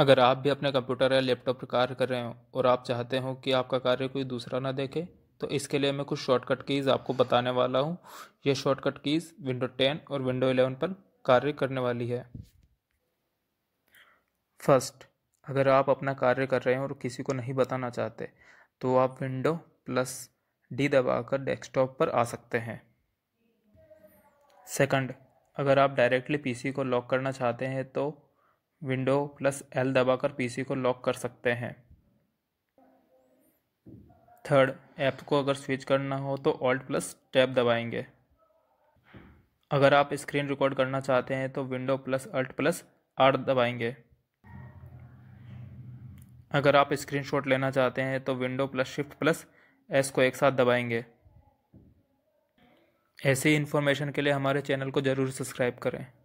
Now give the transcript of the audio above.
अगर आप भी अपने कंप्यूटर या लैपटॉप पर कार्य कर रहे हो और आप चाहते हो कि आपका कार्य कोई दूसरा ना देखे तो इसके लिए मैं कुछ शॉर्टकट कीज़ आपको बताने वाला हूँ यह शॉर्टकट कीज़ विंडो टेन और विंडो एलेवन पर कार्य करने वाली है फर्स्ट अगर आप अपना कार्य कर रहे हैं और किसी को नहीं बताना चाहते तो आप विंडो प्लस डी दबाकर डेस्कटॉप पर आ सकते हैं सेकंड अगर आप डायरेक्टली पीसी को लॉक करना चाहते हैं तो विंडो प्लस एल दबाकर पीसी को लॉक कर सकते हैं थर्ड ऐप को अगर स्विच करना हो तो ऑल्ट प्लस टैब दबाएंगे अगर आप स्क्रीन रिकॉर्ड करना चाहते हैं तो window plus alt plus R दबाएंगे अगर आप स्क्रीनशॉट लेना चाहते हैं तो window plus shift plus S को एक साथ दबाएंगे ऐसी इन्फॉर्मेशन के लिए हमारे चैनल को ज़रूर सब्सक्राइब करें